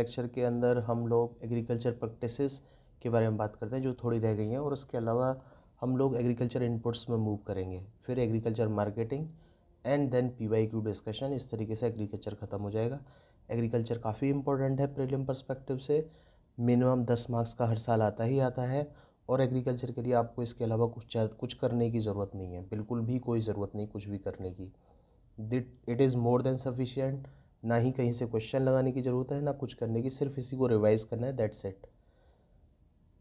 Lecture के अंदर हम लोग एग्रीकल्चर प्रैक्टिसेस के बारे में बात करते हैं जो थोड़ी रह गई हैं और उसके अलावा हम लोग एग्रीकल्चर इनपुट्स में मूव करेंगे फिर agriculture marketing and then P Y Q discussion इस तरीके से एग्रीकल्चर ख़त्म हो जाएगा एग्रीकल्चर काफ़ी इंपॉर्टेंट है प्रीलिम पर्सपेक्टिव से मिनिमम दस मार्क्स का हर साल आता ही आता है और एग्रीकल्चर के लिए आपको इसके अलावा कुछ कुछ करने की ज़रूरत नहीं है बिल्कुल भी कोई ज़रूरत नहीं कुछ भी करने की that it is more than sufficient ना ही कहीं से क्वेश्चन लगाने की ज़रूरत है ना कुछ करने की सिर्फ इसी को रिवाइज करना है दैट सेट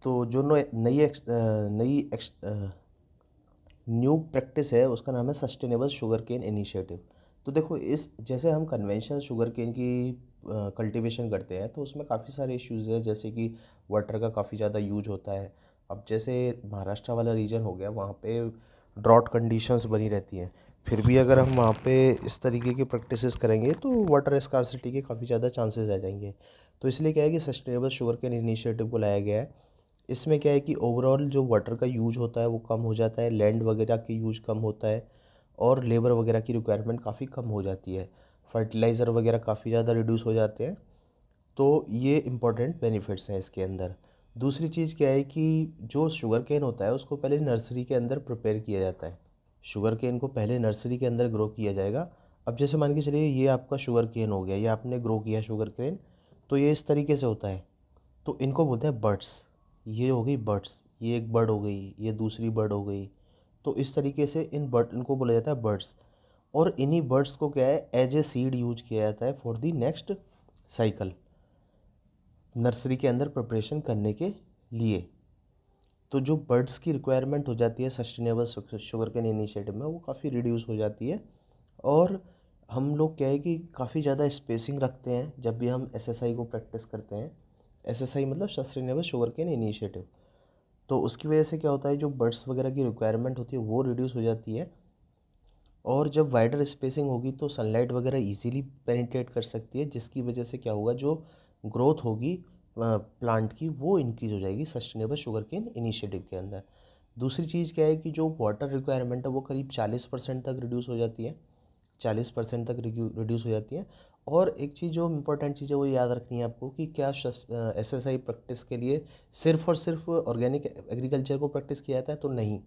तो जो नई नई न्यू प्रैक्टिस है उसका नाम है सस्टेनेबल शुगर केन इनिशिएटिव तो देखो इस जैसे हम कन्वेंशनल शुगर केन की कल्टीवेशन करते हैं तो उसमें काफ़ी सारे इश्यूज़ हैं जैसे कि वाटर का काफ़ी ज़्यादा यूज होता है अब जैसे महाराष्ट्र वाला रीजन हो गया वहाँ पे ड्रॉट कंडीशंस बनी रहती हैं फिर भी अगर हम वहाँ पे इस तरीके की प्रैक्टिसेस करेंगे तो वाटर स्कारसिटी के काफ़ी ज़्यादा चांसेस आ जाएंगे तो इसलिए क्या है कि सस्टेनेबल शुगर कैन इनिशिएटिव को लाया गया है इसमें क्या है कि ओवरऑल जो वाटर का यूज होता है वो कम हो जाता है लैंड वगैरह की यूज कम होता है और लेबर वगैरह की रिक्वायरमेंट काफ़ी कम हो जाती है फर्टिलाइज़र वगैरह काफ़ी ज़्यादा रिड्यूस हो जाते हैं तो ये इम्पोर्टेंट बेनिफिट्स हैं इसके अंदर दूसरी चीज़ क्या है कि जो शुगर कैन होता है उसको पहले नर्सरी के अंदर प्रिपेयर किया जाता है शुगर केन को पहले नर्सरी के अंदर ग्रो किया जाएगा अब जैसे मान के चलिए ये आपका शुगर केन हो गया ये आपने ग्रो किया शुगर केन तो ये इस तरीके से होता है तो इनको बोलते हैं बर्ड्स ये हो गई बर्ड्स ये एक बर्ड हो गई ये दूसरी बर्ड हो गई तो इस तरीके से इन बर्ड इनको बोला जाता है बर्ड्स और इन्हीं बर्ड्स को क्या है एज ए सीड यूज किया जाता है for the next cycle nursery के अंदर प्रिपरेशन करने के लिए तो जो बर्ड्स की रिक्वायरमेंट हो जाती है सस्टेनेबल शुगर कैन इनिशिएटिव में वो काफ़ी रिड्यूस हो जाती है और हम लोग क्या है कि काफ़ी ज़्यादा स्पेसिंग रखते हैं जब भी हम एस को प्रैक्टिस करते हैं एस मतलब सस्टेनेबल शुगर कैन इनिशिएटिव तो उसकी वजह से क्या होता है जो बर्ड्स वगैरह की रिक्वायरमेंट होती है वो रिड्यूस हो जाती है और जब वाइडर स्पेसिंग होगी तो सनलाइट वगैरह इजीली पेनिट्रेट कर सकती है जिसकी वजह से क्या होगा जो ग्रोथ होगी प्लांट की वो इंक्रीज़ हो जाएगी सस्टेनेबल शुगर केन इनिशिएटिव के अंदर दूसरी चीज़ क्या है कि जो वाटर रिक्वायरमेंट है वो करीब चालीस परसेंट तक रिड्यूस हो जाती है चालीस परसेंट तक रिड्यूस हो जाती है और एक चीज़ जो इम्पोर्टेंट चीज़ है वो याद रखनी है आपको कि क्या एस एस आई प्रैक्टिस के लिए सिर्फ और सिर्फ ऑर्गेनिक एग्रीकल्चर को प्रैक्टिस किया जाता है तो नहीं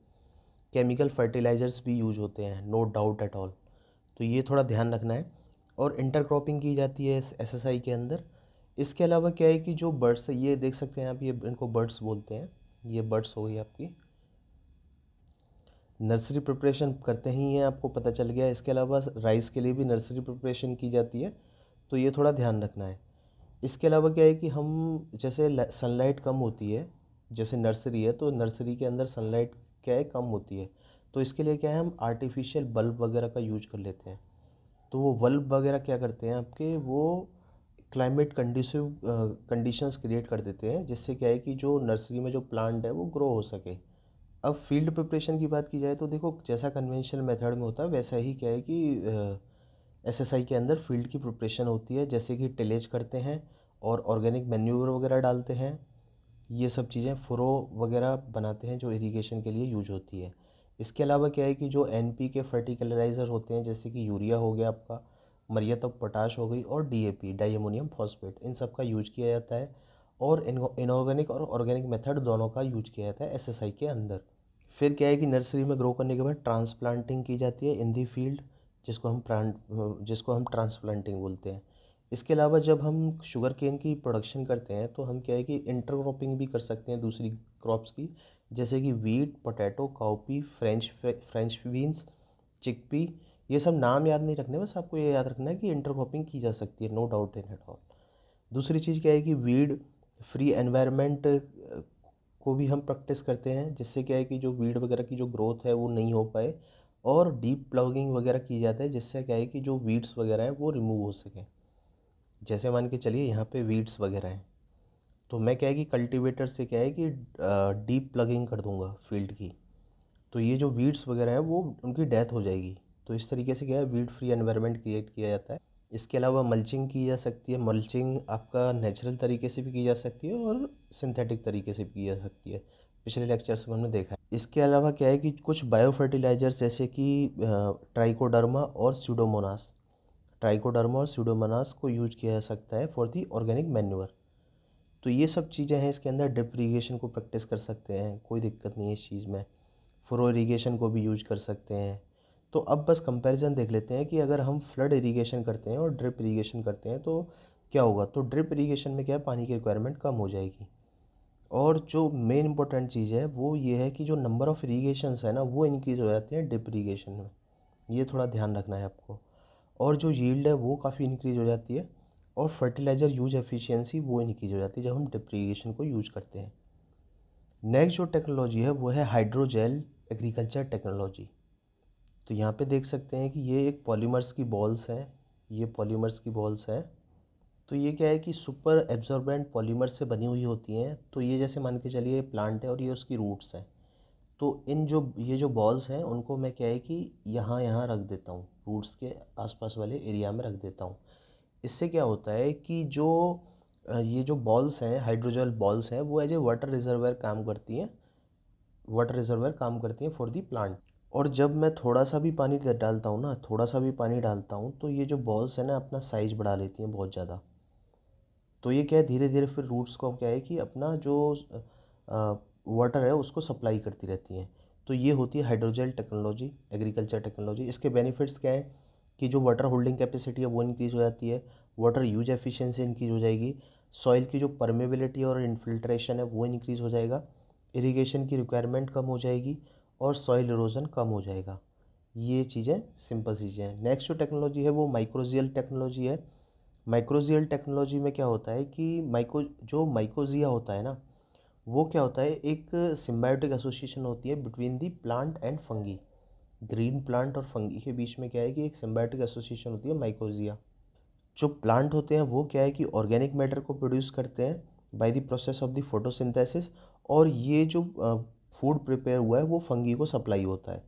केमिकल फर्टिलाइज़र्स भी यूज होते हैं नो डाउट एट ऑल तो ये थोड़ा ध्यान रखना है और इंटरक्रॉपिंग की जाती है एस एस आई के अंदर इसके अलावा क्या है कि जो बर्ड्स है ये देख सकते हैं आप ये इनको बर्ड्स बोलते हैं ये बर्ड्स हो गई आपकी नर्सरी प्रिपरेशन करते ही हैं आपको पता चल गया इसके अलावा राइस के लिए भी नर्सरी प्रिपरेशन की जाती है तो ये थोड़ा ध्यान रखना है इसके अलावा क्या है कि हम जैसे सनलाइट कम होती है जैसे नर्सरी है तो नर्सरी के अंदर सनलाइट क्या है कम होती है तो इसके लिए क्या है हम आर्टिफिशियल बल्ब वगैरह का यूज कर लेते हैं तो वो बल्ब वगैरह क्या करते हैं आपके वो क्लाइमेट कंडीसिव कंडीशंस क्रिएट कर देते हैं जिससे क्या है कि जो नर्सरी में जो प्लांट है वो ग्रो हो सके अब फील्ड प्रिपरेशन की बात की जाए तो देखो जैसा कन्वेंशनल मेथड में होता है वैसा ही क्या है कि एस एस आई के अंदर फील्ड की प्रिपरेशन होती है जैसे कि टिलेज करते हैं और ऑर्गेनिक मेन्यूर वगैरह डालते हैं ये सब चीज़ें फ्रो वगैरह बनाते हैं जो इरीगेशन के लिए यूज होती है इसके अलावा क्या है कि जो एन पी के फर्टिकलाइज़र होते हैं जैसे कि यूरिया हो गया आपका मरियत ऑफ पोटाश हो गई और डीएपी डाइमोनियम फॉस्फेट इन सब का यूज किया जाता है और इनऑर्गेनिक और ऑर्गेनिक मेथड दोनों का यूज किया जाता है एसएसआई के अंदर फिर क्या है कि नर्सरी में ग्रो करने के बाद ट्रांसप्लांटिंग की जाती है इन दी फील्ड जिसको हम प्लांट जिसको हम ट्रांसप्लांटिंग बोलते हैं इसके अलावा जब हम शुगर केन की प्रोडक्शन करते हैं तो हम क्या है कि इंटरक्रॉपिंग भी कर सकते हैं दूसरी क्रॉप्स की जैसे कि wheat potato cowpea French French beans chickpea ये सब नाम याद नहीं रखने बस आपको ये याद रखना है कि इंटरक्रॉपिंग की जा सकती है no doubt in at all दूसरी चीज़ क्या है कि वीड फ्री एनवायरनमेंट को भी हम प्रैक्टिस करते हैं जिससे क्या है कि जो वीड वगैरह की जो ग्रोथ है वो नहीं हो पाए और डीप प्लॉगिंग वगैरह की जाती है जिससे क्या है कि जो वीड्स वगैरह हैं वो रिमूव हो सकें जैसे मान के चलिए यहाँ पे वीड्स वगैरह हैं तो मैं क्या है कि कल्टीवेटर से क्या है कि डीप प्लगिंग कर दूँगा फील्ड की तो ये जो वीड्स वगैरह हैं वो उनकी डेथ हो जाएगी तो इस तरीके से क्या है वीड फ्री एनवायरनमेंट क्रिएट किया जाता है इसके अलावा मल्चिंग की जा सकती है मल्चिंग आपका नेचुरल तरीके से भी की जा सकती है और सिंथेटिक तरीके से भी की जा सकती है पिछले लेक्चर्स में हमने देखा है इसके अलावा क्या है कि कुछ बायो फर्टिलाइजर्स जैसे कि ट्राइकोडर्मा और सीडोमोनास ट्राइकोडर्मा और सीडोमोनास को यूज किया जा सकता है फॉर दी ऑर्गेनिक मैन्यूअर तो ये सब चीज़ें हैं इसके अंदर ड्रिप इरीगेशन को प्रैक्टिस कर सकते हैं कोई दिक्कत नहीं है इस चीज़ में फ्रो इरीगेशन को भी यूज कर सकते हैं तो अब बस कंपैरिजन देख लेते हैं कि अगर हम फ्लड इरीगेशन करते हैं और ड्रिप इरीगेशन करते हैं तो क्या होगा तो ड्रिप इरीगेशन में क्या है पानी की रिक्वायरमेंट कम हो जाएगी और जो मेन इंपॉर्टेंट चीज़ है वो ये है कि जो नंबर ऑफ़ इरीगेशन है ना वो इंक्रीज़ हो जाते हैं ड्रिप इरीगेशन में ये थोड़ा ध्यान रखना है आपको और जो यील्ड है वो काफ़ी इंक्रीज़ हो जाती है और फर्टिलाइज़र यूज एफिशिएंसी वो इंक्रीज़ हो जाती है जब हम ड्रिप इरीगेशन को यूज करते हैं नेक्स्ट जो टेक्नोलॉजी है वो है हाइड्रोजेल एग्रीकल्चर टेक्नोलॉजी तो यहाँ पे देख सकते हैं कि ये एक पॉलीमर्स की बॉल्स हैं ये पॉलीमर्स की बॉल्स हैं तो ये क्या है कि सुपर एब्जॉर्बेंट पॉलीमर्स से बनी हुई होती हैं तो ये जैसे मान के चलिए प्लांट है और ये उसकी रूट्स हैं तो इन जो ये जो बॉल्स हैं उनको मैं क्या है कि यहाँ यहाँ रख देता हूँ रूट्स के आसपास वाले एरिया में रख देता हूँ इससे क्या होता है कि जो ये जो बॉल्स हैं हाइड्रोजल बॉल्स हैं वो एज ए वाटर रिजर्वर काम करती हैं वाटर रिजर्वर काम करती हैं फॉर दी प्लांट और जब मैं थोड़ा सा भी पानी डालता हूँ ना थोड़ा सा भी पानी डालता हूँ तो ये जो बॉल्स है ना अपना साइज बढ़ा लेती हैं बहुत ज़्यादा तो ये क्या है धीरे धीरे फिर रूट्स को क्या है कि अपना जो वाटर है उसको सप्लाई करती रहती हैं तो ये होती है हाइड्रोजेल टेक्नोलॉजी एग्रीकल्चर टेक्नोलॉजी इसके बेनिफिट्स क्या है कि जो वाटर होल्डिंग कैपेसिटी है वो इंक्रीज़ हो जाती है वाटर यूज एफिशिएंसी इंक्रीज़ हो जाएगी सॉइल की जो परमेबिलिटी और इनफिल्ट्रेशन है वो इंक्रीज़ हो जाएगा इरीगेशन की रिक्वायरमेंट कम हो जाएगी और सॉइल इरोजन कम हो जाएगा ये चीज़ें सिंपल चीज़ें हैं नेक्स्ट जो टेक्नोलॉजी है वो माइक्रोजियल टेक्नोलॉजी है माइक्रोजियल टेक्नोलॉजी में क्या होता है कि माइक्रो जो माइक्रोजिया होता है ना वो क्या होता है एक सिम्बायोटिक एसोसिएशन होती है between the plant and fungi green plant और फंगी के बीच में क्या है कि एक सिम्बायोटिक एसोसिएशन होती है माइक्रोजिया जो प्लांट होते हैं वो क्या है कि ऑर्गेनिक मैटर को प्रोड्यूस करते हैं by the process of the photosynthesis और ये जो फूड प्रिपेयर हुआ है वो फंगी को सप्लाई होता है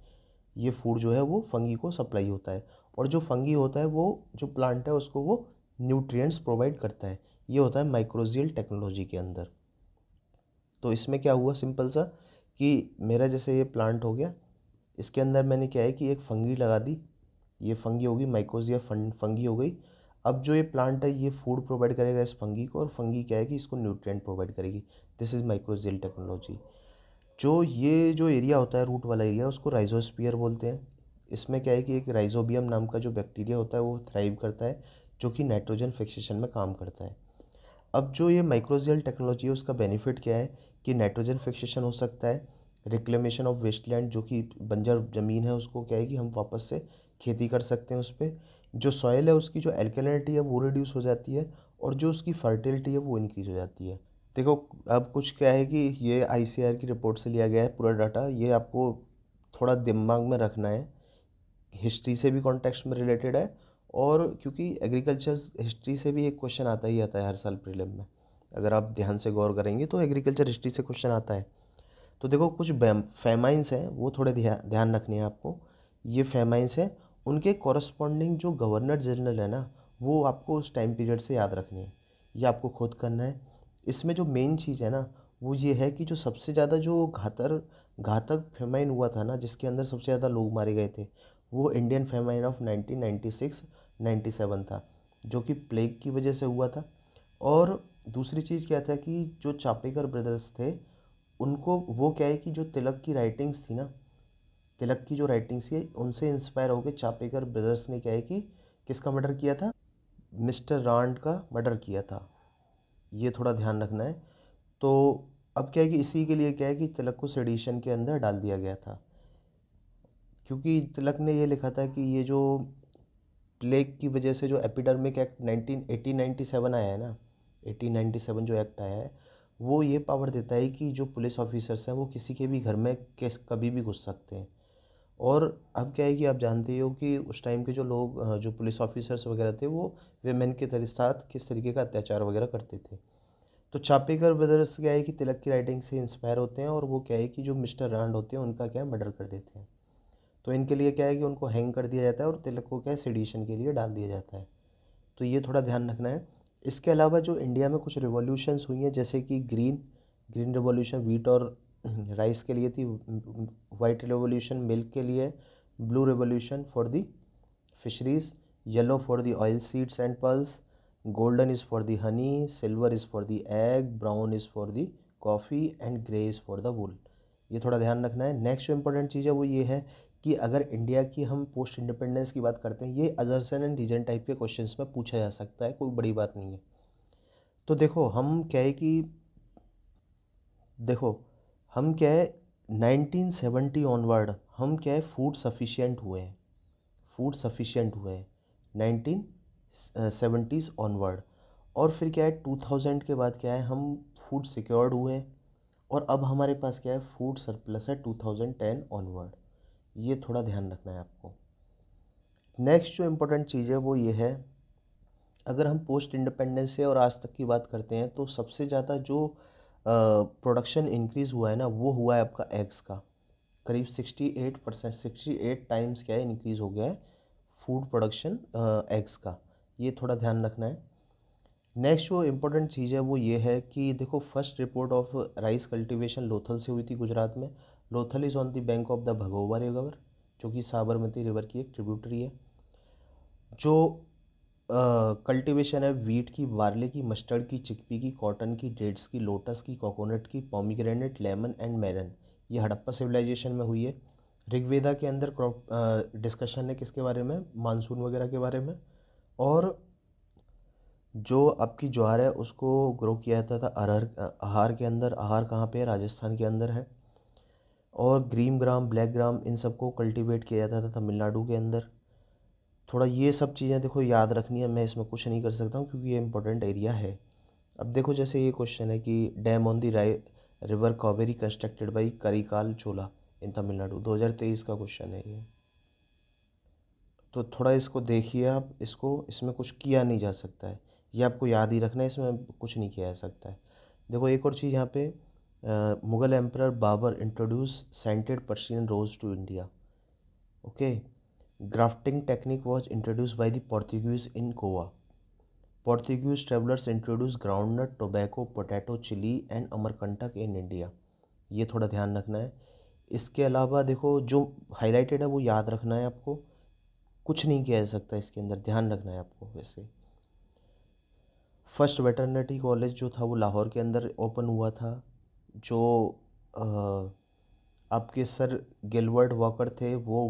ये फूड जो है वो फंगी को सप्लाई होता है और जो फंगी होता है वो जो प्लांट है उसको वो न्यूट्रिएंट्स प्रोवाइड करता है ये होता है माइक्रोजियल टेक्नोलॉजी के अंदर तो इसमें क्या हुआ सिंपल सा कि मेरा जैसे ये प्लांट हो गया इसके अंदर मैंने क्या है कि एक फंगी लगा दी ये फंगी होगी माइक्रोजिया फंगी हो गई अब जो ये प्लांट है ये फूड प्रोवाइड करेगा इस फंगी को और फंगी क्या है कि इसको न्यूट्रिएंट प्रोवाइड करेगी दिस इज़ माइक्रोजियल टेक्नोलॉजी जो ये जो एरिया होता है रूट वाला एरिया उसको राइजोस्पियर बोलते हैं इसमें क्या है कि एक राइजोबियम नाम का जो बैक्टीरिया होता है वो थ्राइव करता है जो कि नाइट्रोजन फिक्सेशन में काम करता है अब जो ये माइक्रोजियल टेक्नोलॉजी है उसका बेनिफिट क्या है कि नाइट्रोजन फिक्सेशन हो सकता है रिक्लेमेशन ऑफ वेस्टलैंड जो कि बंजर ज़मीन है उसको क्या है कि हम वापस से खेती कर सकते हैं उस पर जो सॉयल है उसकी जो एल्केलिनिटी है वो रिड्यूस हो जाती है और जो उसकी फर्टिलिटी है वो इंक्रीज़ हो जाती है देखो अब कुछ क्या है कि ये आई की रिपोर्ट से लिया गया है पूरा डाटा ये आपको थोड़ा दिमाग में रखना है हिस्ट्री से भी कॉन्टेक्स्ट में रिलेटेड है और क्योंकि एग्रीकल्चर हिस्ट्री से भी एक क्वेश्चन आता ही आता है हर साल प्रीलिम में अगर आप ध्यान से गौर करेंगे तो एग्रीकल्चर हिस्ट्री से क्वेश्चन आता है तो देखो कुछ फेमाइंस हैं वो थोड़े ध्यान रखने हैं आपको ये फेमाइंस हैं उनके कॉरस्पॉन्डिंग जो गवर्नर जनरल है ना वो आपको उस टाइम पीरियड से याद रखने हैं ये आपको खुद करना है इसमें जो मेन चीज़ है ना वो ये है कि जो सबसे ज़्यादा जो घातर घातक फेमाइन हुआ था ना जिसके अंदर सबसे ज़्यादा लोग मारे गए थे वो इंडियन फेमाइन ऑफ 1996 97 था जो कि प्लेग की वजह से हुआ था और दूसरी चीज़ क्या था कि जो चापेकर ब्रदर्स थे उनको वो क्या है कि जो तिलक की राइटिंग्स थी ना तिलक की जो राइटिंग्स थी उनसे इंस्पायर होकर चापेकर ब्रदर्स ने क्या है कि किसका मर्डर किया था मिस्टर रांड का मर्डर किया था ये थोड़ा ध्यान रखना है तो अब क्या है कि इसी के लिए क्या है कि तिलक को सेडिशन के अंदर डाल दिया गया था क्योंकि तिलक ने यह लिखा था कि ये जो प्लेग की वजह से जो epidemic act nineteen eighteen ninety seven आया है ना एटीन नाइन्टी सेवन जो एक्ट आया है वो ये पावर देता है कि जो पुलिस ऑफिसर्स हैं वो किसी के भी घर में कैस कभी भी घुस सकते हैं और अब क्या है कि आप जानते हो कि उस टाइम के जो लोग जो पुलिस ऑफिसर्स वगैरह थे वो वेमेन के तरह साथ किस तरीके का अत्याचार वगैरह करते थे तो छापेकर ब्रदर्स क्या है कि तिलक की राइटिंग से इंस्पायर होते हैं और वो क्या है कि जो मिस्टर रांड होते हैं उनका क्या है मर्डर कर देते हैं तो इनके लिए क्या है कि उनको हैंग कर दिया जाता है और तिलक को क्या है सीडिशन के लिए डाल दिया जाता है तो ये थोड़ा ध्यान रखना है इसके अलावा जो इंडिया में कुछ रिवॉल्यूशंस हुई हैं जैसे कि ग्रीन ग्रीन रिवोल्यूशन वीट और राइस के लिए थी वाइट रेवोल्यूशन मिल्क के लिए blue revolution for the fisheries yellow for the oil seeds and pulse golden is for the honey silver is for the egg brown is for the coffee and grey is for the wool ये थोड़ा ध्यान रखना है next जो important चीज़ है वो ये है कि अगर इंडिया की हम पोस्ट इंडिपेंडेंस की बात करते हैं ये अजर्सन एंड रीजन टाइप के क्वेश्चन में पूछा जा सकता है कोई बड़ी बात नहीं है तो देखो हम क्या है कि देखो हम क्या है 1970 ऑनवर्ड हम क्या है फूड सफिशिएंट हुए हैं फूड सफिशिएंट हुए हैं नाइनटीन सेवेंटीज़ ऑनवर्ड और फिर क्या है टू थाउजेंड के बाद क्या है हम फूड सिक्योर्ड हुए और अब हमारे पास क्या है फूड सरप्लस है टू थाउजेंड टेन ऑनवर्ड ये थोड़ा ध्यान रखना है आपको नेक्स्ट जो इम्पोर्टेंट चीज़ है वो ये है अगर हम पोस्ट इंडिपेंडेंस से और आज तक की बात करते हैं तो सबसे ज़्यादा जो प्रोडक्शन इंक्रीज़ हुआ है ना वो हुआ है आपका एग्स का करीब sixty eight percent sixty eight times क्या है इंक्रीज़ हो गया है फूड प्रोडक्शन एग्स का ये थोड़ा ध्यान रखना है नेक्स्ट जो इम्पोर्टेंट चीज़ है वो ये है कि देखो first report of rice cultivation Lothal से हुई थी गुजरात में Lothal is on the bank of the Bhogava river जो कि साबरमती रिवर की एक ट्रिब्यूटरी है जो कल्टीवेशन है वीट की बार्ले की मस्टर्ड की चिकपी की कॉटन की डेट्स की लोटस की कोकोनट की पॉमीग्रेनेट लेमन एंड मेरन ये हड़प्पा सिविलाइजेशन में हुई है ऋग्वेदा के अंदर क्रॉप डिस्कशन है किसके बारे में मानसून वगैरह के बारे में और जो आपकी ज्वार है उसको ग्रो किया जाता था अरहर आहार के अंदर आहार कहाँ पे है राजस्थान के अंदर है और ग्रीन ग्राम ब्लैक ग्राम इन सबको कल्टीवेट किया जाता था तमिलनाडु के अंदर थोड़ा ये सब चीज़ें देखो याद रखनी है मैं इसमें कुछ नहीं कर सकता हूँ क्योंकि ये इंपॉर्टेंट एरिया है अब देखो जैसे ये क्वेश्चन है कि डैम ऑन दी राय river Kaveri constructed by Karikala Chola in Tamil Nadu 2023 का क्वेश्चन है ये तो थोड़ा इसको देखिए आप इसको इसमें कुछ किया नहीं जा सकता है ये आपको याद ही रखना है इसमें कुछ नहीं किया जा सकता है देखो एक और चीज़ यहाँ पे Mughal emperor Babur introduce scented Persian rose to India okay grafting technique was introduce by the Portuguese in Goa Portuguese travellers introduce groundnut tobacco potato chilli and Amarkantak in India ये थोड़ा ध्यान रखना है इसके अलावा देखो जो हाईलाइटेड है वो याद रखना है आपको कुछ नहीं किया जा सकता इसके अंदर ध्यान रखना है आपको वैसे फर्स्ट वेटरनरी कॉलेज जो था वो लाहौर के अंदर ओपन हुआ था जो आपके सर गिलवर्ड वॉकर थे वो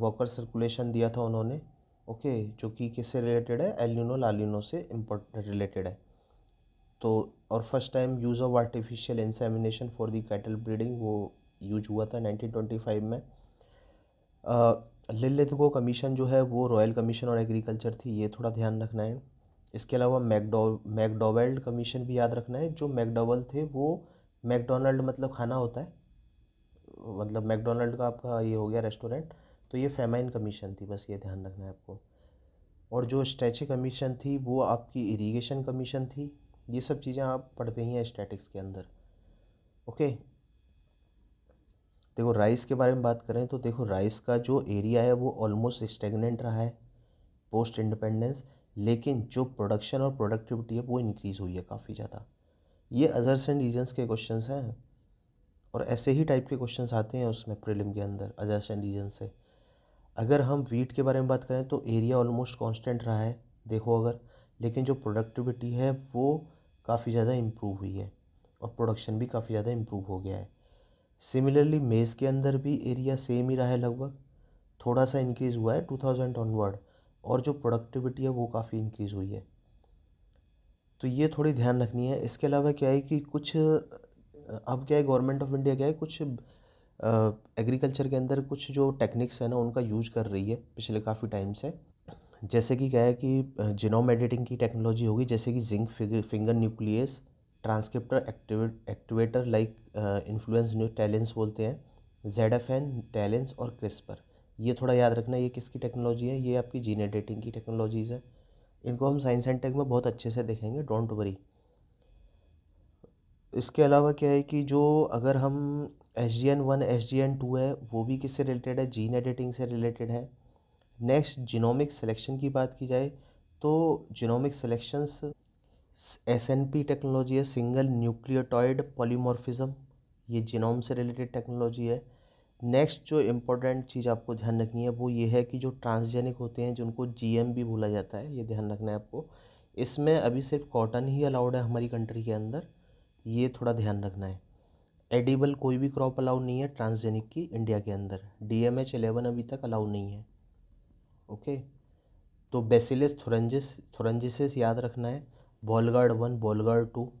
वॉकर सर्कुलेशन दिया था उन्होंने ओके जो कि किससे रिलेटेड है एलिनो लालिनो से इम्पोर्ट रिलेटेड है तो और first time use of artificial insemination for the cattle breeding वो यूज हुआ था 1925 में लिलिथगो कमीशन जो है वो रॉयल कमीशन और एग्रीकल्चर थी ये थोड़ा ध्यान रखना है इसके अलावा मैकडो मैकडोवेल्ड कमीशन भी याद रखना है जो मैकडोवल थे वो मैकडोनल्ड मतलब खाना होता है मतलब मैकडोनल्ड का आपका ये हो गया रेस्टोरेंट तो ये फेमाइन कमीशन थी बस ये ध्यान रखना है आपको और जो स्टैचे कमीशन थी वो आपकी इरीगेशन कमीशन थी ये सब चीज़ें आप पढ़ते ही हैं स्टैटिक्स के अंदर ओके देखो राइस के बारे में बात करें तो देखो राइस का जो एरिया है वो ऑलमोस्ट स्टेगनेंट रहा है पोस्ट इंडिपेंडेंस लेकिन जो प्रोडक्शन और प्रोडक्टिविटी है वो इंक्रीज़ हुई है काफ़ी ज़्यादा ये अजर्स एंड रीजन्स के क्वेश्चन हैं और ऐसे ही टाइप के क्वेश्चन आते हैं उसमें प्रिलिम के अंदर अजर्शन रीजन से अगर हम वीट के बारे में बात करें तो एरिया ऑलमोस्ट कांस्टेंट रहा है देखो अगर लेकिन जो प्रोडक्टिविटी है वो काफ़ी ज़्यादा इम्प्रूव हुई है और प्रोडक्शन भी काफ़ी ज़्यादा इम्प्रूव हो गया है सिमिलरली मेज़ के अंदर भी एरिया सेम ही रहा है लगभग थोड़ा सा इंक्रीज़ हुआ है टू थाउजेंड ऑनवर्ड और जो प्रोडक्टिविटी है वो काफ़ी इंक्रीज़ हुई है तो ये थोड़ी ध्यान रखनी है इसके अलावा क्या है कि कुछ अब क्या है गवर्नमेंट ऑफ इंडिया क्या है कुछ एग्रीकल्चर के अंदर कुछ जो टेक्निक्स है ना उनका यूज कर रही है पिछले काफ़ी टाइम से जैसे कि क्या है कि जिनोम एडिटिंग की टेक्नोलॉजी होगी जैसे कि zinc finger nucleus transcriptor activate activator like influence new TALENs बोलते हैं जेड एफ एन टैलेंस और क्रिस्पर ये थोड़ा याद रखना ये किसकी टेक्नोलॉजी है ये आपकी जीन एडिटिंग की टेक्नोलॉजीज़ है इनको हम साइंस एंड टेक में बहुत अच्छे से देखेंगे डोंट वरी इसके अलावा क्या है कि जो अगर हम S D N one S D N two है वो भी किससे रिलेटेड है जीन एडिटिंग से रिलेटेड है नेक्स्ट जिनोमिक सिलेक्शन की बात की जाए तो genomic selections S N P technology है सिंगल न्यूक्लियोटॉइड पॉलीमॉर्फिज्म ये जिनोम से रिलेटेड टेक्नोलॉजी है नेक्स्ट जो इम्पोर्टेंट चीज़ आपको ध्यान रखनी है वो ये है कि जो ट्रांसजेनिक होते हैं जिनको जी एम भी बोला जाता है ये ध्यान रखना है आपको इसमें अभी सिर्फ कॉटन ही अलाउड है हमारी कंट्री के अंदर ये थोड़ा ध्यान रखना है एडिबल कोई भी क्रॉप अलाउ नहीं है ट्रांसजेनिक की इंडिया के अंदर डी एम एच एलेवन अभी तक अलाउ नहीं है ओके तो बेसिलस थोरेंजिस थोरेंजिस याद रखना है बॉलगार्ड वन बॉलगार्ड टू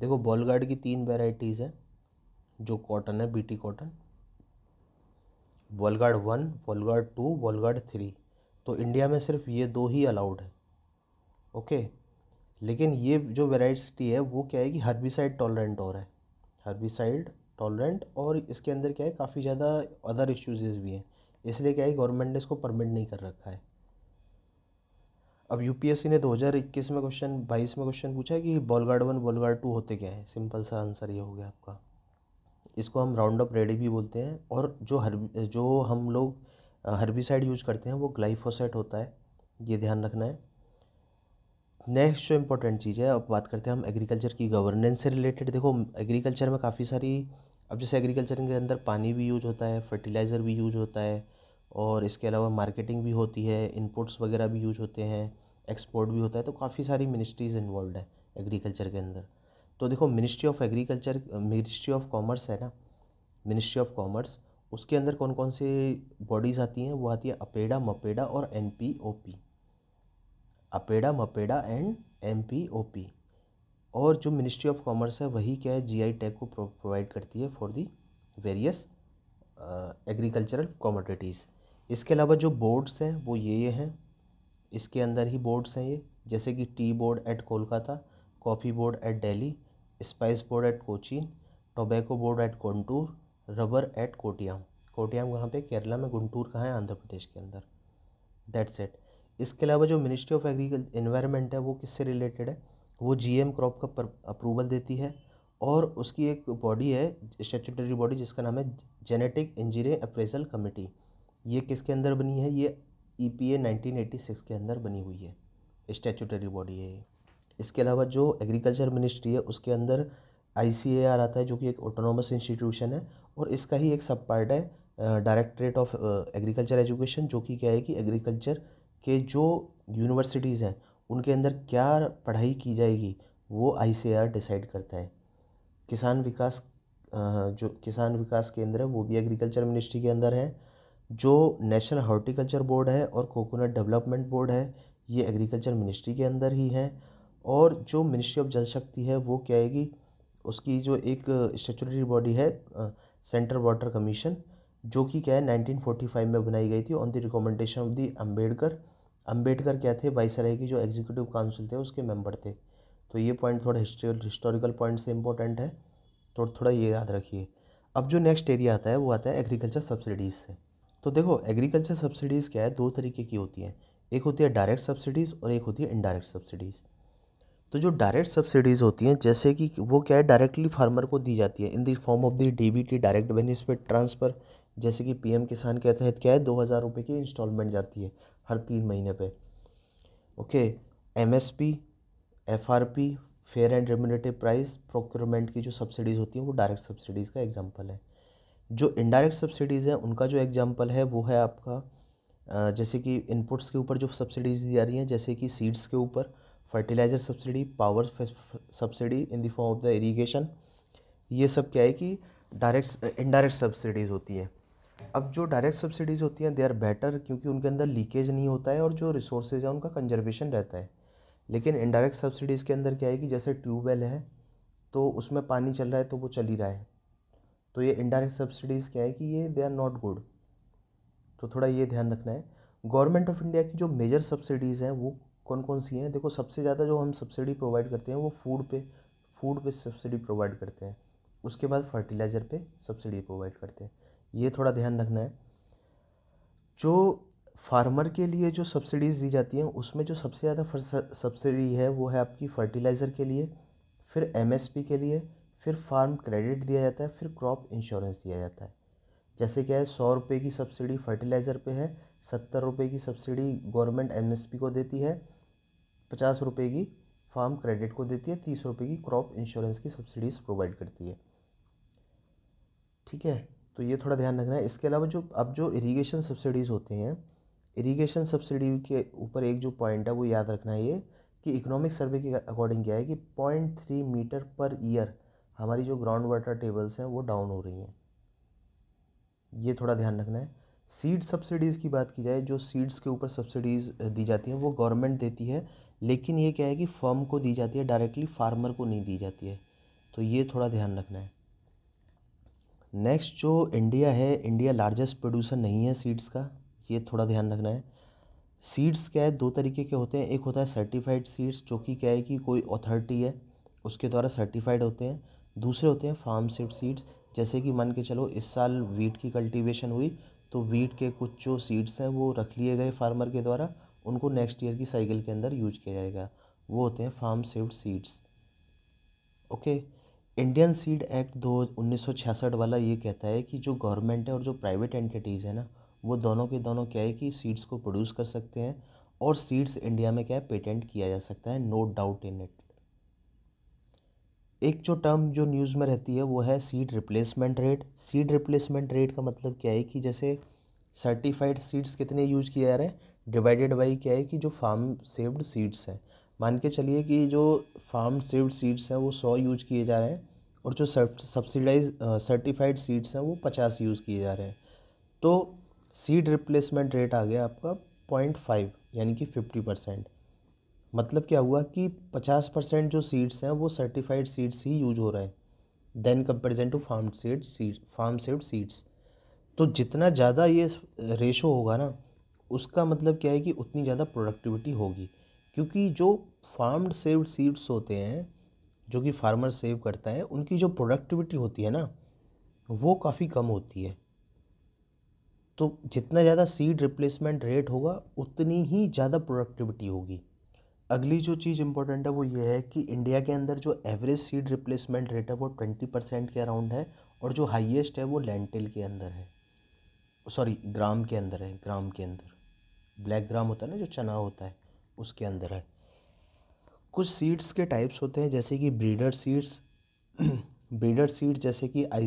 देखो बॉलगार्ड की तीन वेराइटीज़ हैं जो कॉटन है BT cotton Bollgard one Bollgard two Bollgard three तो इंडिया में सिर्फ ये दो ही अलाउड है ओके लेकिन ये जो वेराइटी है वो क्या है कि हर्बिसाइड टॉलरेंट और है हर्बिसाइड टॉलरेंट और इसके अंदर क्या है काफ़ी ज़्यादा अदर इश्यूज़ भी हैं इसलिए क्या है गवर्नमेंट ने इसको परमिट नहीं कर रखा है अब यूपीएससी ने 2021 में क्वेश्चन बाईस में क्वेश्चन पूछा है कि बॉलगार्ड वन बॉलगार्ड टू होते क्या है सिंपल सा आंसर ये हो गया आपका इसको हम राउंड अप रेडी भी बोलते हैं और जो हर जो हम लोग हर्बिसाइड uh, यूज करते हैं वो ग्लाइफोसेट होता है ये ध्यान रखना है नेक्स्ट जो इम्पोर्टेंट चीज़ है अब बात करते हैं हम एग्रीकल्चर की गवर्नेंस से रिलेटेड देखो एग्रीकल्चर में काफ़ी सारी अब जैसे एग्रीकल्चर के अंदर पानी भी यूज होता है फर्टिलाइज़र भी यूज होता है और इसके अलावा मार्केटिंग भी होती है इनपुट्स वगैरह भी यूज होते हैं एक्सपोर्ट भी होता है तो काफ़ी सारी मिनिस्ट्रीज़ इन्वॉल्व है एग्रीकल्चर के अंदर तो देखो ministry of agriculture ministry of commerce है ना मिनिस्ट्री ऑफ कॉमर्स उसके अंदर कौन कौन से बॉडीज़ आती हैं वो आती है अपेडा मपेडा और N P O P APEDA MPEDA and M P O P और जो मिनिस्ट्री ऑफ कॉमर्स है वही क्या है जीआई टैग को प्रोवाइड करती है for the various agricultural commodities इसके अलावा जो बोर्ड्स हैं वो ये ये हैं इसके अंदर ही बोर्ड्स हैं ये जैसे कि tea board at Kolkata coffee board at Delhi spice board at Cochin tobacco board at Guntur rubber at Kottayam Kottayam वहाँ पे केरला में गुंटूर कहाँ है आंध्र प्रदेश के अंदर दैट्स इट इसके अलावा जो मिनिस्ट्री ऑफ एग्रीकल इन्वायरमेंट है वो किससे रिलेटेड है वो जीएम क्रॉप का अप्रूवल देती है और उसकी एक बॉडी है स्टेचुटरी बॉडी जिसका नाम है जेनेटिक इंजीनियर अप्रेजल कमेटी ये किसके अंदर बनी है ये ई पी ए के अंदर बनी हुई है स्टेचुटरी बॉडी है ये इसके अलावा जो एग्रीकल्चर मिनिस्ट्री है उसके अंदर आई सी ए आर आता है जो कि एक ऑटोनोमस इंस्टीट्यूशन है और इसका ही एक सब पार्ट है डायरेक्टरेट ऑफ एग्रीकल्चर एजुकेशन जो कि क्या है कि एग्रीकल्चर कि जो यूनिवर्सिटीज़ हैं उनके अंदर क्या पढ़ाई की जाएगी वो आई सी आर डिसाइड करता है किसान विकास जो किसान विकास केंद्र है वो भी एग्रीकल्चर मिनिस्ट्री के अंदर है जो नेशनल हॉर्टिकल्चर बोर्ड है और कोकोनट डेवलपमेंट बोर्ड है ये एग्रीकल्चर मिनिस्ट्री के अंदर ही है और जो मिनिस्ट्री ऑफ जल शक्ति है वो क्या आएगी उसकी जो एक स्टेचुटरी बॉडी है सेंट्रल वाटर कमीशन जो कि क्या है 1945 में बनाई गई थी on the recommendation of the Ambedkar Ambedkar क्या थे वाइसराय की जो एग्जीक्यूटिव काउंसिल थे उसके मेंबर थे तो ये पॉइंट थोड़ा हिस्ट्री हिस्टोरिकल पॉइंट से इंपॉर्टेंट है तो थोड़ा ये याद रखिए अब जो नेक्स्ट एरिया आता है वो आता है एग्रीकल्चर सब्सिडीज़ से तो देखो एग्रीकल्चर सब्सिडीज़ क्या है दो तरीके की होती हैं एक होती है डायरेक्ट सब्सिडीज़ और एक होती है इनडायरेक्ट सब्सिडीज़ तो जो डायरेक्ट सब्सिडीज़ होती हैं जैसे कि वो क्या है डायरेक्टली फार्मर को दी जाती है in the form of the DBT direct benefit transfer जैसे कि पीएम किसान के तहत क्या है दो हज़ार रुपये की इंस्टॉलमेंट जाती है हर तीन महीने पे okay M S P F R P fair and remunerative price procurement की जो सब्सिडीज़ होती हैं वो डायरेक्ट सब्सिडीज़ का एग्जाम्पल है जो इनडायरेक्ट सब्सिडीज़ हैं उनका जो एग्जाम्पल है वो है आपका जैसे कि इनपुट्स के ऊपर जो सब्सिडीज़ दी जा रही हैं जैसे कि सीड्स के ऊपर fertiliser subsidy power subsidy in the form of the irrigation ये सब क्या है कि डायरेक्ट इनडायरेक्ट सब्सिडीज़ होती हैं अब जो डायरेक्ट सब्सिडीज़ होती हैं दे आर बेटर क्योंकि उनके अंदर लीकेज नहीं होता है और जो रिसोर्सेज हैं उनका कंजर्वेशन रहता है लेकिन इनडायरेक्ट सब्सिडीज़ के अंदर क्या है कि जैसे ट्यूबवेल है तो उसमें पानी चल रहा है तो वो चल ही रहा है तो ये इनडायरेक्ट सब्सिडीज़ क्या है कि ये दे आर नॉट गुड तो थोड़ा ये ध्यान रखना है गवर्नमेंट ऑफ इंडिया की जो मेजर सब्सिडीज़ हैं वो कौन कौन सी हैं देखो सबसे ज़्यादा जो हम सब्सिडी प्रोवाइड करते हैं वो फूड पे फूड पे सब्सिडी प्रोवाइड करते हैं उसके बाद फर्टिलाइज़र पे सब्सिडी प्रोवाइड करते हैं ये थोड़ा ध्यान रखना है जो फार्मर के लिए जो सब्सिडीज़ दी जाती हैं उसमें जो सबसे ज़्यादा सब्सिडी है वो है आपकी फर्टिलाइज़र के लिए फिर एम के लिए फिर फार्म क्रेडिट दिया जाता है फिर क्रॉप इंश्योरेंस दिया जाता है जैसे क्या है सौ रुपये की सब्सिडी फर्टिलाइज़र पे है सत्तर रुपये की सब्सिडी गवर्नमेंट एम को देती है पचास रुपये की फार्म क्रेडिट को देती है तीस रुपये की क्रॉप इंश्योरेंस की सब्सिडीज़ प्रोवाइड करती है ठीक है तो ये थोड़ा ध्यान रखना है इसके अलावा जो अब जो इरीगेशन सब्सिडीज़ होती हैं इरीगेशन सब्सिडी के ऊपर एक जो पॉइंट है वो याद रखना है ये कि इकोनॉमिक सर्वे के अकॉर्डिंग क्या है कि point three metre per year हमारी जो ग्राउंड वाटर टेबल्स हैं वो डाउन हो रही हैं ये थोड़ा ध्यान रखना है सीड सब्सिडीज़ की बात की जाए जो सीड्स के ऊपर सब्सिडीज़ दी जाती हैं वो गवर्नमेंट देती है लेकिन ये क्या है कि फर्म को दी जाती है डायरेक्टली फार्मर को नहीं दी जाती है तो ये थोड़ा ध्यान रखना है नेक्स्ट जो इंडिया है इंडिया लार्जेस्ट प्रोड्यूसर नहीं है सीड्स का ये थोड़ा ध्यान रखना है सीड्स क्या है दो तरीके के होते हैं एक होता है सर्टिफाइड सीड्स जो कि क्या है कि कोई अथॉरिटी है उसके द्वारा सर्टिफाइड होते हैं दूसरे होते हैं फार्म सेफ सीड्स जैसे कि मान के चलो इस साल वीट की कल्टीवेशन हुई तो वीट के कुछ जो सीड्स हैं वो रख लिए गए फार्मर के द्वारा उनको नेक्स्ट ईयर की साइकिल के अंदर यूज किया जाएगा वो होते हैं farm saved seeds okay Indian seed act दो उन्नीस वाला ये कहता है कि जो गवर्नमेंट है और जो प्राइवेट एंटिटीज़ है ना वो दोनों के दोनों क्या है कि सीड्स को प्रोड्यूस कर सकते हैं और सीड्स इंडिया में क्या है पेटेंट किया जा सकता है नो डाउट इन इट एक जो टर्म जो न्यूज़ में रहती है वो है seed replacement rate seed replacement rate का मतलब क्या है कि जैसे सर्टिफाइड सीड्स कितने यूज किए जा रहे हैं डिवाइडेड बाई क्या है कि जो फार्म सेव्ड सीड्स हैं मान के चलिए कि जो फार्म सेव्ड सीड्स हैं वो सौ यूज किए जा रहे हैं और जो सब्सिडाइज सर्टिफाइड सीड्स हैं वो पचास यूज़ किए जा रहे हैं तो सीड रिप्लेसमेंट रेट आ गया आपका पॉइंट फाइव यानी कि फिफ्टी परसेंट मतलब क्या हुआ कि पचास परसेंट जो सीड्स हैं वो सर्टिफाइड सीड्स ही यूज हो रहे हैं than comparison to farm said seed farm saved seeds तो जितना ज़्यादा ये रेशो होगा ना उसका मतलब क्या है कि उतनी ज़्यादा प्रोडक्टिविटी होगी क्योंकि जो फार्म्ड सेव्ड सीड्स होते हैं जो कि फार्मर सेव करता है उनकी जो प्रोडक्टिविटी होती है ना वो काफ़ी कम होती है तो जितना ज़्यादा सीड रिप्लेसमेंट रेट होगा उतनी ही ज़्यादा प्रोडक्टिविटी होगी अगली जो चीज़ इम्पोर्टेंट है वो ये है कि इंडिया के अंदर जो एवरेज सीड रिप्लेसमेंट रेट है वो ट्वेंटी परसेंट के अराउंड है और जो हाईएस्ट है वो लेंटिल के अंदर है सॉरी ग्राम के अंदर है ग्राम के अंदर ब्लैक ग्राम होता है ना जो चना होता है उसके अंदर है कुछ सीड्स के टाइप्स होते हैं जैसे कि ब्रीडर सीड्स ब्रीडर सीड जैसे कि आई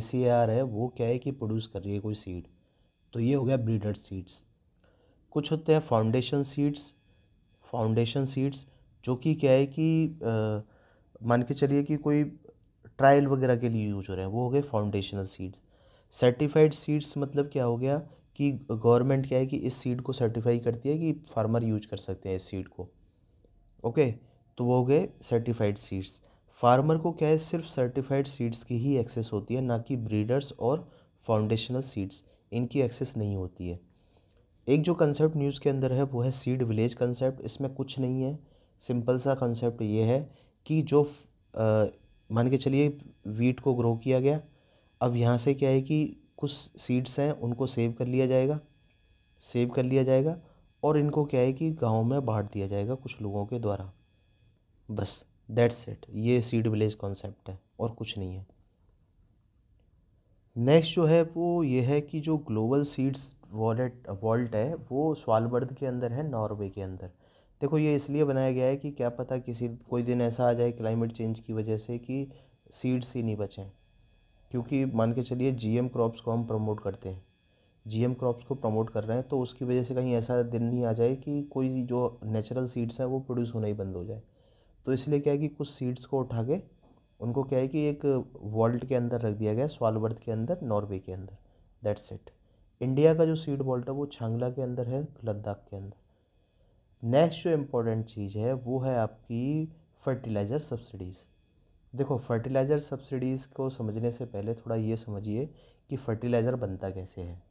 है वो क्या है कि प्रोड्यूस कर रही है कोई सीड तो ये हो गया ब्रीडर सीड्स कुछ होते हैं फाउंडेशन सीड्स फाउंडेशन सीड्स जो कि क्या है कि मान के चलिए कि कोई ट्रायल वगैरह के लिए यूज हो रहे हैं वो हो गए फाउंडेशनल सीड्स सर्टिफाइड सीड्स मतलब क्या हो गया कि गवर्नमेंट क्या है कि इस सीड को सर्टिफाई करती है कि फार्मर यूज कर सकते हैं इस सीड को ओके okay? तो वो हो गए सर्टिफाइड सीड्स फार्मर को क्या है सिर्फ सर्टिफाइड सीड्स की ही एक्सेस होती है ना कि ब्रीडर्स और फाउंडेशनल सीड्स इनकी एक्सेस नहीं होती है एक जो कंसेप्ट न्यूज़ के अंदर है वो है सीड विलेज कंसेप्ट इसमें कुछ नहीं है सिंपल सा कंसेप्ट ये है कि जो मान के चलिए वीट को ग्रो किया गया अब यहाँ से क्या है कि कुछ सीड्स हैं उनको सेव कर लिया जाएगा सेव कर लिया जाएगा और इनको क्या है कि गाँव में बांट दिया जाएगा कुछ लोगों के द्वारा बस दैट्स इट ये सीड विलेज कॉन्सेप्ट है और कुछ नहीं है नेक्स्ट जो है वो ये है कि जो ग्लोबल सीड्स वॉलेट वॉल्ट है वो स्वालबर्द के अंदर है नॉर्वे के अंदर देखो ये इसलिए बनाया गया है कि क्या पता किसी कोई दिन ऐसा आ जाए क्लाइमेट चेंज की वजह से कि सीड्स ही नहीं बचें क्योंकि मान के चलिए जीएम क्रॉप्स को हम प्रमोट करते हैं जीएम क्रॉप्स को प्रमोट कर रहे हैं तो उसकी वजह से कहीं ऐसा दिन नहीं आ जाए कि कोई जो नेचुरल सीड्स हैं वो प्रोड्यूस होना ही बंद हो जाए तो इसलिए क्या है कि कुछ सीड्स को उठा के उनको क्या है कि एक वॉल्ट के अंदर रख दिया गया स्वालवर्थ के अंदर नॉर्वे के अंदर दैट्स इट इंडिया का जो सीड वॉल्ट है वो छांगला के अंदर है लद्दाख के अंदर नेक्स्ट जो इम्पोर्टेंट चीज़ है वो है आपकी फर्टिलाइज़र सब्सिडीज़ देखो फर्टिलाइज़र सब्सिडीज़ को समझने से पहले थोड़ा ये समझिए कि फर्टिलाइज़र बनता कैसे है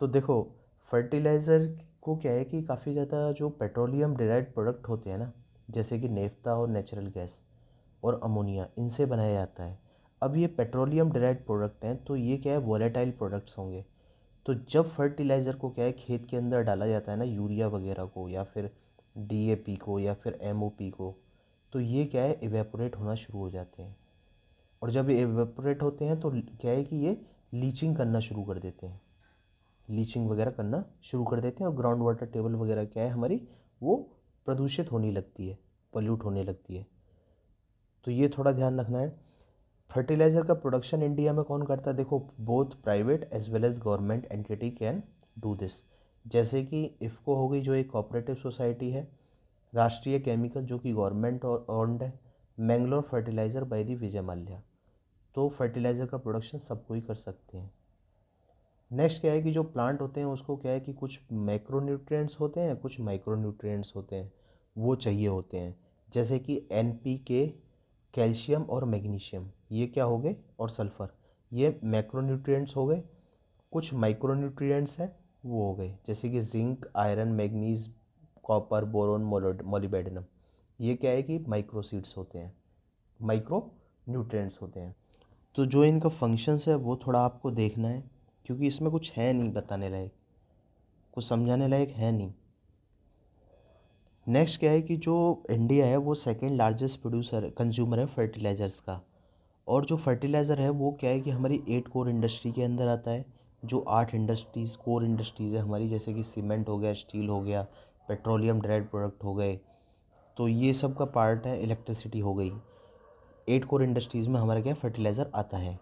तो देखो फर्टिलाइज़र को क्या है कि काफ़ी ज़्यादा जो पेट्रोलियम डिराइड प्रोडक्ट होते हैं ना जैसे कि नेफ्ता और नेचुरल गैस और अमोनिया इनसे बनाया जाता है अब ये पेट्रोलियम डायरेक्ट प्रोडक्ट हैं तो ये क्या है वॉलेटाइल प्रोडक्ट्स होंगे तो जब फर्टिलाइज़र को क्या है खेत के अंदर डाला जाता है ना यूरिया वगैरह को या फिर डी को या फिर एम को तो ये क्या है इवेपोरेट होना शुरू हो जाते हैं और जब ये इवेपोरेट होते हैं तो क्या है कि ये लीचिंग करना शुरू कर देते हैं लीचिंग वगैरह करना शुरू कर देते हैं और ग्राउंड वाटर टेबल वगैरह क्या है हमारी वो प्रदूषित होने लगती है पोल्यूट होने लगती है तो ये थोड़ा ध्यान रखना है फर्टिलाइज़र का प्रोडक्शन इंडिया में कौन करता है देखो both private as well as government entity can do this जैसे कि इफ़को हो गई जो एक कोऑपरेटिव सोसाइटी है राष्ट्रीय केमिकल जो कि गवर्नमेंट और ऑर्ड है Mangalore fertiliser by the Vijay Mallya तो फर्टिलाइज़र का प्रोडक्शन सब कोई कर सकते हैं नेक्स्ट क्या है कि जो प्लांट होते हैं उसको क्या है कि कुछ माइक्रोन्यूट्रिएंट्स होते हैं कुछ माइक्रोन्यूट्रिएंट्स होते हैं वो चाहिए होते हैं जैसे कि एन पी के कैल्शियम और मैग्नीशियम ये क्या हो गए और सल्फ़र ये मैक्रोन्यूट्रिएंट्स हो गए कुछ माइक्रोन्यूट्रिएंट्स हैं वो हो गए जैसे कि zinc iron manganese copper boron molybdenum ये क्या है कि माइक्रोसीड्स होते हैं माइक्रो न्यूट्रिएंट्स होते हैं तो जो इनका फंक्शंस है वो थोड़ा आपको देखना है क्योंकि इसमें कुछ है नहीं बताने लायक कुछ समझाने लायक है नहीं नेक्स्ट क्या है कि जो इंडिया है वो सेकेंड लार्जेस्ट प्रोड्यूसर कंज्यूमर है फर्टिलाइज़र्स का और जो फर्टिलाइज़र है वो क्या है कि हमारी एट कोर इंडस्ट्री के अंदर आता है जो आठ इंडस्ट्रीज़ कोर इंडस्ट्रीज़ है हमारी जैसे कि सीमेंट हो गया स्टील हो गया पेट्रोलियम ड्राइड प्रोडक्ट हो गए तो ये सब का पार्ट है इलेक्ट्रिसिटी हो गई एट कोर इंडस्ट्रीज़ में हमारा क्या फर्टिलाइज़र आता है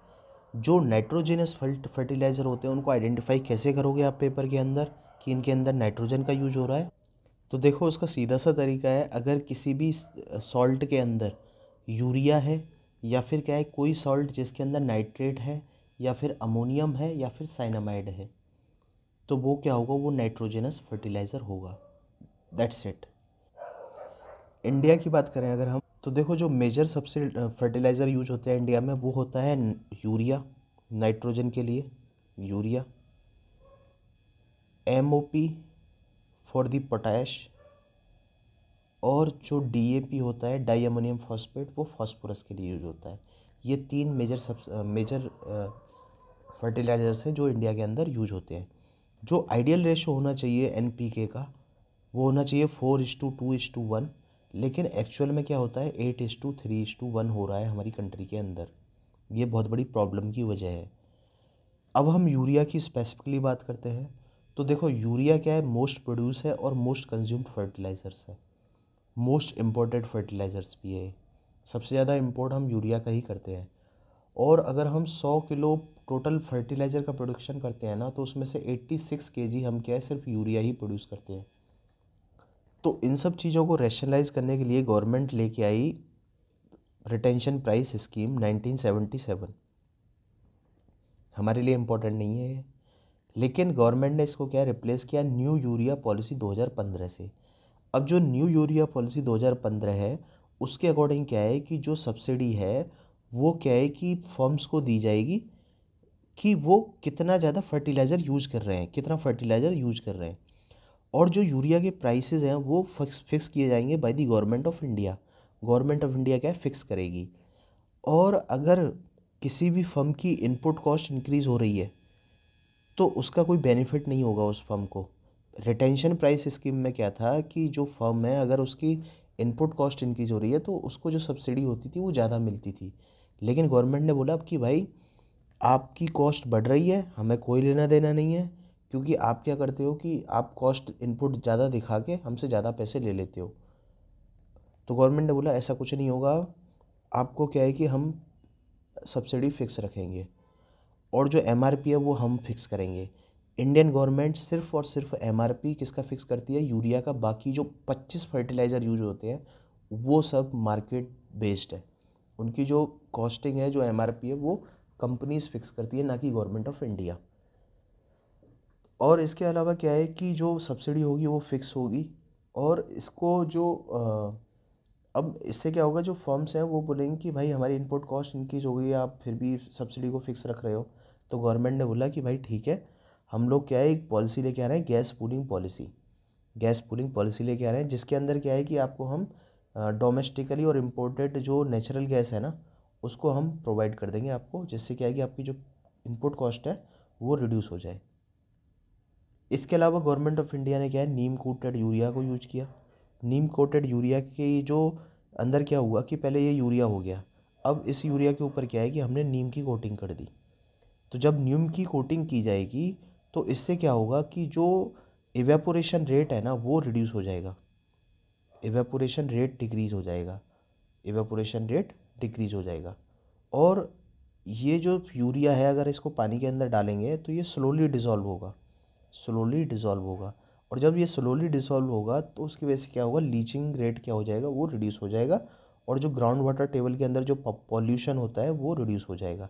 जो नाइट्रोजनस फर्टिलाइज़र होते हैं उनको आइडेंटिफाई कैसे करोगे आप पेपर के अंदर कि इनके अंदर नाइट्रोजन का यूज हो रहा है तो देखो उसका सीधा सा तरीका है अगर किसी भी सॉल्ट के अंदर यूरिया है या फिर क्या है कोई सॉल्ट जिसके अंदर नाइट्रेट है या फिर अमोनियम है या फिर साइनामाइड है तो वो क्या होगा वो नाइट्रोजनस फर्टिलाइज़र होगा दैट्स इट इंडिया की बात करें अगर हम तो देखो जो मेजर सबसे फर्टिलाइज़र यूज होते हैं इंडिया में वो होता है यूरिया नाइट्रोजन के लिए urea M O P for the potash और जो डी ए पी होता है डाई अमोनियम फॉस्फेट वो फॉस्फोरस के लिए यूज होता है ये तीन मेजर सब मेजर फर्टिलाइज़र्स हैं जो इंडिया के अंदर यूज होते हैं जो आइडियल रेशो होना चाहिए एन पी के का वो होना चाहिए four is to two is to one लेकिन एक्चुअल में क्या होता है eight is to three is to one हो रहा है हमारी कंट्री के अंदर ये बहुत बड़ी प्रॉब्लम की वजह है अब हम यूरिया की स्पेसिफिकली बात करते हैं तो देखो यूरिया क्या है मोस्ट प्रोड्यूस है और मोस्ट कंज्यूम्ड फर्टिलाइज़र्स है मोस्ट इम्पोर्टेड फर्टिलाइज़र्स भी है सबसे ज़्यादा इम्पोर्ट हम यूरिया का ही करते हैं और अगर हम सौ किलो टोटल फर्टिलाइज़र का प्रोडक्शन करते हैं ना तो उसमें से एट्टी सिक्स के जी हम क्या है सिर्फ यूरिया ही प्रोड्यूस करते हैं तो इन सब चीज़ों को रैशनलाइज करने के लिए गवर्नमेंट लेके आई रिटेंशन प्राइस स्कीम 1977 हमारे लिए इम्पोर्टेंट नहीं है लेकिन गवर्नमेंट ने इसको क्या रिप्लेस किया न्यू यूरिया पॉलिसी 2015 से अब जो न्यू यूरिया पॉलिसी 2015 है उसके अकॉर्डिंग क्या है कि जो सब्सिडी है वो क्या है कि फर्म्स को दी जाएगी कि वो कितना ज़्यादा फर्टिलाइज़र यूज कर रहे हैं कितना फर्टिलाइज़र यूज कर रहे हैं और जो यूरिया के प्राइसेज हैं वो फिक्स फिक्स किए जाएंगे by the government of India government of India क्या है फिक्स करेगी और अगर किसी भी फर्म की इनपुट कॉस्ट इंक्रीज़ हो रही है तो उसका कोई बेनिफिट नहीं होगा उस फर्म को रिटेंशन प्राइस स्कीम में क्या था कि जो फर्म है अगर उसकी इनपुट कॉस्ट इंक्रीज़ हो रही है तो उसको जो सब्सिडी होती थी वो ज़्यादा मिलती थी लेकिन गवर्नमेंट ने बोला कि भाई आपकी कॉस्ट बढ़ रही है हमें कोई लेना देना नहीं है क्योंकि आप क्या करते हो कि आप कॉस्ट इनपुट ज़्यादा दिखा के हमसे ज़्यादा पैसे ले लेते हो तो गवर्नमेंट ने बोला ऐसा कुछ नहीं होगा आपको क्या है कि हम सब्सिडी फ़िक्स रखेंगे और जो एम है वो हम फिक्स करेंगे इंडियन गवर्नमेंट सिर्फ़ और सिर्फ एम किसका फ़िक्स करती है यूरिया का बाकी जो पच्चीस फर्टिलाइज़र यूज होते हैं वो सब मार्केट बेस्ड है उनकी जो कॉस्टिंग है जो एम है वो कंपनीज़ फ़िक्स करती है ना कि गवर्नमेंट ऑफ इंडिया और इसके अलावा क्या है कि जो सब्सिडी होगी वो फ़िक्स होगी और इसको जो अब इससे क्या होगा जो फॉर्म्स हैं वो बोलेंगे कि भाई हमारी इनपुट कॉस्ट इंक्रीज हो गई आप फिर भी सब्सिडी को फिक्स रख रहे हो तो गवर्नमेंट ने बोला कि भाई ठीक है हम लोग क्या है एक पॉलिसी लेके आ रहे हैं gas pooling policy gas pooling policy लेके आ रहे हैं जिसके अंदर क्या है कि आपको हम डोमेस्टिकली और इम्पोर्टेड जो नेचुरल गैस है ना उसको हम प्रोवाइड कर देंगे आपको जिससे क्या है कि आपकी जो इनपुट कॉस्ट है वो रिड्यूस हो जाए इसके अलावा गवर्नमेंट ऑफ इंडिया ने क्या है नीम कोटेड यूरिया को यूज किया नीम कोटेड यूरिया के जो अंदर क्या हुआ कि पहले ये यूरिया हो गया अब इस यूरिया के ऊपर क्या है कि हमने नीम की कोटिंग कर दी तो जब नीम की कोटिंग की जाएगी तो इससे क्या होगा कि जो एवेपोरेशन रेट है ना वो रिड्यूस हो जाएगा एवेपोरेशन रेट डिक्रीज़ हो जाएगा एवेपोरेशन रेट डिक्रीज़ हो जाएगा और ये जो यूरिया है अगर इसको पानी के अंदर डालेंगे तो ये स्लोली डिज़ोल्व होगा स्लोली डिज़ोल्व होगा और जब ये स्लोली डिजॉल्व होगा तो उसकी वजह से क्या होगा लीचिंग रेट क्या हो जाएगा वो रिड्यूस हो जाएगा और जो ग्राउंड वाटर टेबल के अंदर जो पॉल्यूशन होता है वो रिड्यूस हो जाएगा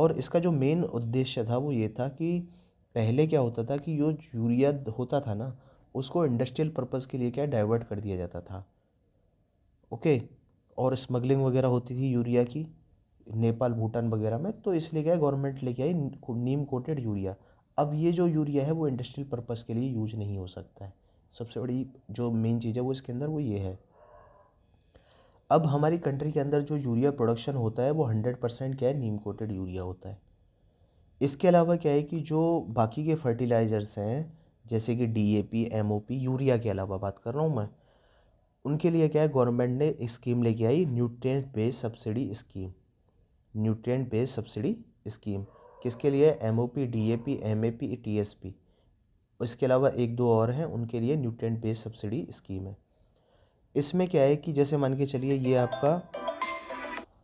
और इसका जो मेन उद्देश्य था वो ये था कि पहले क्या होता था कि जो यूरिया होता था ना उसको इंडस्ट्रियल पर्पज़ के लिए क्या डाइवर्ट कर दिया जाता था ओके और स्मगलिंग वगैरह होती थी यूरिया की नेपाल भूटान वगैरह में तो इसलिए क्या गवर्नमेंट लेके आई नीम कोटेड यूरिया अब ये जो यूरिया है वो इंडस्ट्रियल पर्पज़ के लिए यूज नहीं हो सकता है सबसे बड़ी जो मेन चीज़ है वो इसके अंदर वो ये है अब हमारी कंट्री के अंदर जो यूरिया प्रोडक्शन होता है वो हंड्रेड परसेंट क्या है नीम कोटेड यूरिया होता है इसके अलावा क्या है कि जो बाकी के फर्टिलाइज़र्स हैं जैसे कि D A P M O P urea के अलावा बात कर रहा हूँ मैं उनके लिए क्या है गवर्नमेंट ने स्कीम लेके आई nutrient based subsidy scheme nutrient based subsidy scheme किसके लिए M O P D A P M A P T S P इसके अलावा एक दो और हैं उनके लिए न्यूट्रेंट बेस्ड सब्सिडी स्कीम है इसमें क्या है कि जैसे मान के चलिए ये आपका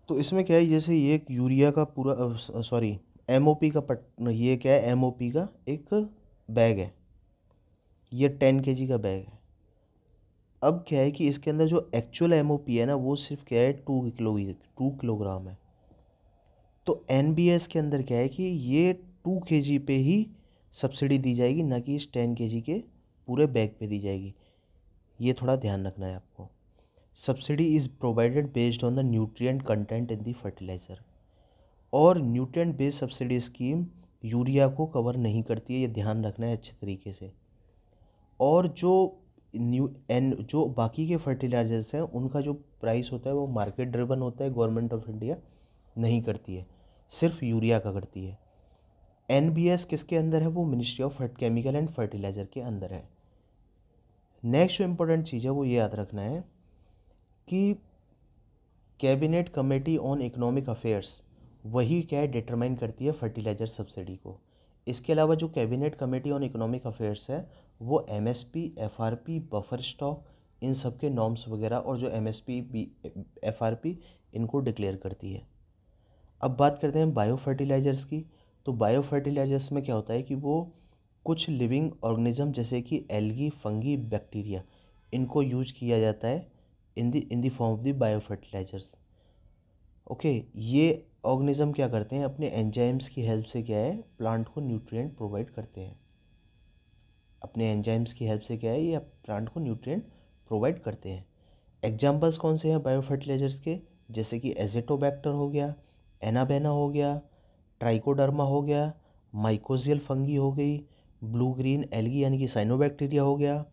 तो इसमें क्या है जैसे ये एक यूरिया का पूरा सॉरी एम ओ पी का पट ये क्या है एम ओ पी का एक बैग है ये टेन के जी का बैग है अब क्या है कि इसके अंदर जो एक्चुअल एम ओ पी है ना वो सिर्फ क्या है टू किलो टू किलोग्राम है तो एन के अंदर क्या है कि ये टू के पे ही सब्सिडी दी जाएगी ना कि इस टेन के के पूरे बैग पे दी जाएगी ये थोड़ा ध्यान रखना है आपको subsidy is provided based on the nutrient content in the fertiliser और nutrient based subsidy scheme urea को कवर नहीं करती है ये ध्यान रखना है अच्छे तरीके से और जो न्यू एन जो बाकी के फर्टिलाइजर्स हैं उनका जो प्राइस होता है वो मार्केट ड्रिवन होता है गवर्नमेंट ऑफ इंडिया नहीं करती है सिर्फ यूरिया का करती है एन किसके अंदर है वो ministry of chemical and fertiliser के अंदर है नेक्स्ट जो इम्पोर्टेंट चीज़ है वो ये याद रखना है कि cabinet committee on economic affairs वही क्या है डिटरमाइन करती है फर्टिलाइज़र सब्सिडी को इसके अलावा जो cabinet committee on economic affairs है वो M S P F R P buffer stock इन सब के नॉर्म्स वगैरह और जो M S P B F R P इनको डिक्लेयर करती है अब बात करते हैं बायो फर्टिलाइज़र्स की तो बायो फर्टिलाइज़र्स में क्या होता है कि वो कुछ लिविंग ऑर्गेनिज्म जैसे कि एल्गी फंगी बैक्टीरिया इनको यूज किया जाता है in the in the form of the bio fertilisers okay ये ऑर्गेनिज्म क्या करते हैं अपने एंजाइम्स की हेल्प से क्या है प्लांट को न्यूट्रिएंट प्रोवाइड करते हैं अपने एंजाइम्स की हेल्प से क्या है ये प्लांट को न्यूट्रिएंट प्रोवाइड करते हैं एग्जाम्पल्स कौन से हैं बायो फर्टिलाइज़र्स के जैसे कि एजेटोबैक्टर हो गया एनाबेना हो गया ट्राइकोडर्मा हो गया माइकोजियल फंगी हो गई ब्लू ग्रीन एलगी यानी कि साइनोबैक्टीरिया हो गया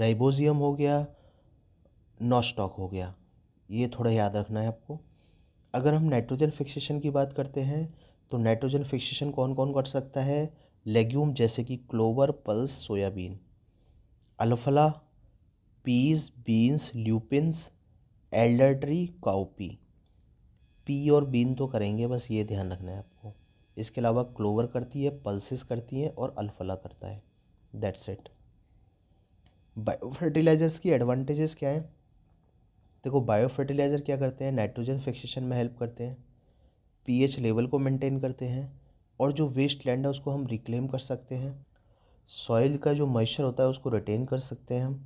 राइबोजियम हो गया नॉस्टॉक हो गया ये थोड़ा याद रखना है आपको अगर हम नाइट्रोजन फिक्सेशन की बात करते हैं तो नाइट्रोजन फिक्सेशन कौन कौन कर सकता है लेग्यूम जैसे कि क्लोवर पल्स सोयाबीन अल्फला peas beans lupins alder tree cowpea pea और बीन तो करेंगे बस ये ध्यान रखना है आपको इसके अलावा क्लोवर करती है पल्सिस करती है और अल्फला करता है दैट्स इट बायो फर्टिलाइज़र्स की एडवांटेजेस क्या हैं देखो बायो फर्टिलाइज़र क्या करते हैं नाइट्रोजन फिक्सेशन में हेल्प करते हैं पीएच लेवल को मेंटेन करते हैं और जो वेस्ट लैंड है उसको हम रिक्लेम कर सकते हैं सॉइल का जो मॉइस्चर होता है उसको रिटेन कर सकते हैं हम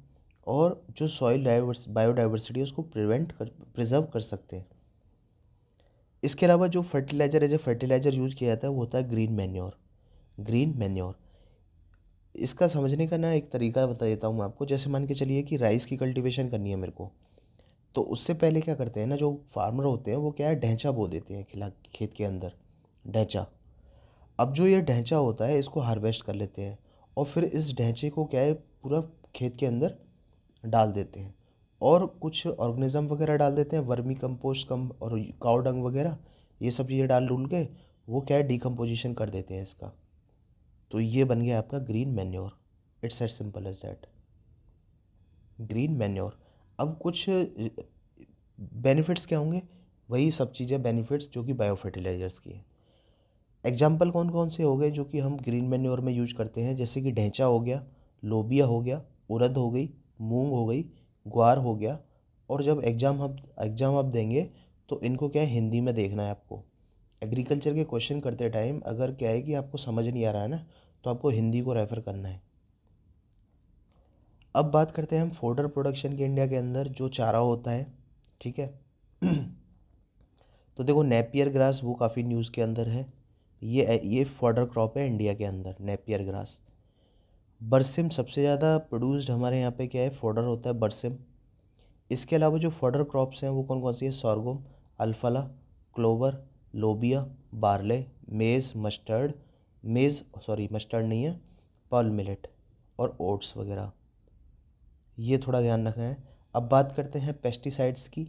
और जो सॉइल डाइवर्स बायोडाइवर्सिटी है उसको प्रिवेंट कर प्रिजर्व कर सकते हैं इसके अलावा जो फर्टिलाइज़र है जो फर्टिलाइज़र यूज़ किया जाता है वो होता है ग्रीन मैन्योर ग्रीन मैन्योर इसका समझने का ना एक तरीका बता देता हूँ मैं आपको जैसे मान के चलिए कि राइस की कल्टीवेशन करनी है मेरे को तो उससे पहले क्या करते हैं ना जो फार्मर होते हैं वो क्या है ढेंचा बो देते हैं खिला खेत के अंदर ढेंचा अब जो ये ढेंचा होता है इसको हार्वेस्ट कर लेते हैं और फिर इस ढेंचे को क्या है पूरा खेत के अंदर डाल देते हैं और कुछ ऑर्गेनिज्म वगैरह डाल देते हैं वर्मी कंपोस्ट कम और काव डंग वगैरह ये सब चीज़ें डाल डूल के वो क्या है डिकम्पोजिशन कर देते हैं इसका तो ये बन गया आपका green manure it's as simple as that green manure अब कुछ बेनिफिट्स क्या होंगे वही सब चीज़ें बेनिफिट्स जो कि बायोफर्टिलाइजर्स की है एग्जाम्पल कौन कौन से हो गए जो कि हम ग्रीन मैन्योर में यूज करते हैं जैसे कि ढेंचा हो गया लोबिया हो गया उरद हो गई मूंग हो गई ग्वार हो गया और जब एग्ज़ाम हम एग्ज़ाम आप देंगे तो इनको क्या है हिंदी में देखना है आपको एग्रीकल्चर के क्वेश्चन करते टाइम अगर क्या है कि आपको समझ नहीं आ रहा है ना तो आपको हिंदी को रेफ़र करना है अब बात करते हैं हम फोडर प्रोडक्शन के इंडिया के अंदर जो चारा होता है ठीक है तो देखो नेपियर ग्रास वो काफ़ी न्यूज़ के अंदर है ये ये फोडर क्रॉप है इंडिया के अंदर नेपियर ग्रास बरसिम सबसे ज़्यादा प्रोड्यूस्ड हमारे यहाँ पे क्या है फोडर होता है बरसिम इसके अलावा जो फोडर क्रॉप्स हैं वो कौन कौन सी है सॉर्गम अल्फला क्लोवर लोबिया barley maize mustard maize sorry mustard नहीं है पर्ल मिलेट और ओट्स वगैरह ये थोड़ा ध्यान रखना है अब बात करते हैं पेस्टिसाइड्स की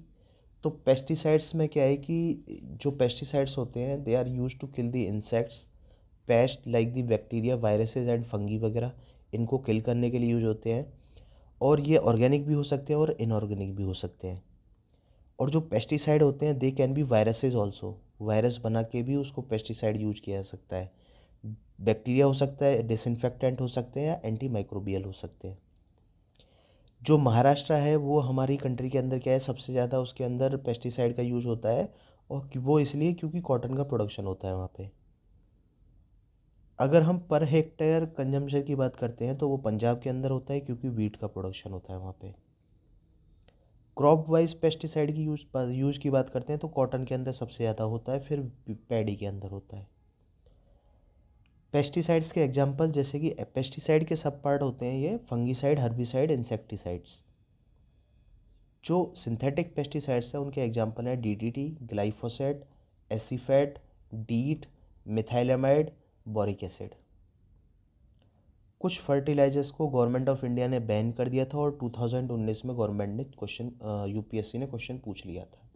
तो पेस्टिसाइड्स में क्या है कि जो पेस्टिसाइड्स होते हैं they are use to kill the insects pest like the bacteria viruses and fungi वगैरह इनको किल करने के लिए यूज होते हैं और ये ऑर्गेनिक भी हो सकते हैं और इनऑर्गेनिक भी हो सकते हैं और जो पेस्टिसाइड होते हैं they can be viruses also virus बना के भी उसको पेस्टिसाइड यूज किया जा सकता है बैक्टीरिया हो सकता है डिसइनफेक्टेंट हो सकते हैं या एंटी माइक्रोबियल हो सकते हैं जो महाराष्ट्र है वो हमारी कंट्री के अंदर क्या है सबसे ज़्यादा उसके अंदर पेस्टिसाइड का यूज होता है और वो इसलिए क्योंकि कॉटन का प्रोडक्शन होता है वहाँ पर अगर हम पर हेक्टेयर कंजम्पशन की बात करते हैं तो वो पंजाब के अंदर होता है क्योंकि वीट का प्रोडक्शन होता है वहाँ पे क्रॉप वाइज पेस्टिसाइड की यूज यूज की बात करते हैं तो कॉटन के अंदर सबसे ज़्यादा होता है फिर पैडी के अंदर होता है पेस्टिसाइड्स के एग्जाम्पल जैसे कि पेस्टिसाइड के सब पार्ट होते हैं ये फंगिसाइड हर्बिसाइड इंसेक्टिसाइड्स जो सिंथेटिक पेस्टिसाइड्स हैं उनके एग्जाम्पल हैं DDT glyphosate acephate DEET methylamide boric acid कुछ फर्टिलाइजर्स को गवर्नमेंट ऑफ इंडिया ने बैन कर दिया था और 2019 में गवर्नमेंट ने क्वेश्चन यूपीएससी ने क्वेश्चन पूछ लिया था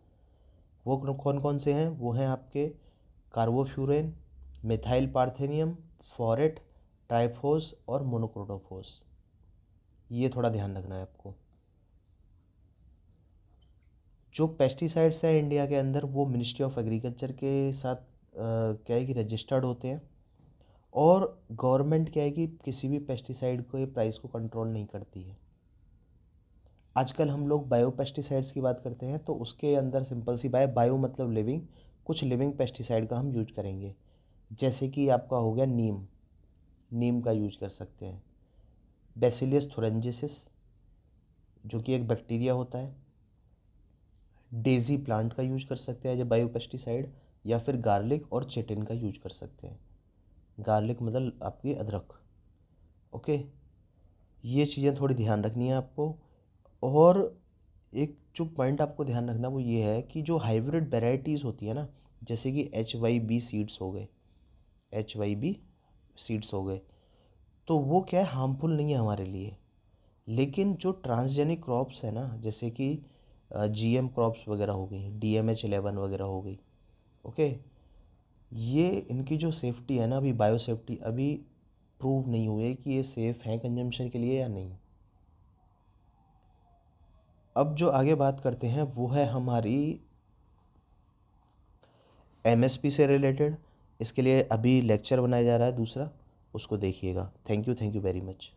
वो कौन कौन से हैं वो हैं आपके कार्बोफ्यूरेन मिथाइल पार्थेनियम फॉरेट ट्राइफोस और मोनोक्रोटोफोस ये थोड़ा ध्यान रखना है आपको जो पेस्टिसाइड्स हैं इंडिया के अंदर वो मिनिस्ट्री ऑफ एग्रीकल्चर के साथ आ, क्या है कि रजिस्टर्ड होते हैं और गवर्नमेंट क्या है कि किसी भी पेस्टिसाइड को ये प्राइस को कंट्रोल नहीं करती है आजकल हम लोग बायो पेस्टिसाइड्स की बात करते हैं तो उसके अंदर सिंपल सी बाय बायो मतलब लिविंग कुछ लिविंग पेस्टिसाइड का हम यूज करेंगे जैसे कि आपका हो गया नीम नीम का यूज कर सकते हैं बेसिलियस थोरेंजिस जो कि एक बैक्टीरिया होता है डेजी प्लांट का यूज कर सकते हैं जो बायो पेस्टिसाइड या फिर गार्लिक और चेटिन का यूज कर सकते हैं गार्लिक मतलब आपकी अदरक ओके ये चीज़ें थोड़ी ध्यान रखनी है आपको और एक जो पॉइंट आपको ध्यान रखना वो ये है कि जो हाइब्रिड वेराइटीज़ होती है ना जैसे कि एच वाई बी सीड्स हो गए एच वाई बी सीड्स हो गए तो वो क्या है हार्मफुल नहीं है हमारे लिए लेकिन जो ट्रांसजेनिक क्रॉप्स है ना जैसे कि जी एम क्रॉप्स वगैरह हो गई डी एम एच एलेवन वगैरह हो गई ओके ये इनकी जो सेफ्टी है ना अभी बायो सेफ्टी अभी प्रूव नहीं हुई है कि ये सेफ़ हैं कंजम्पशन के लिए या नहीं अब जो आगे बात करते हैं वो है हमारी एमएसपी से रिलेटेड इसके लिए अभी लेक्चर बनाया जा रहा है दूसरा उसको देखिएगा thank you thank you very much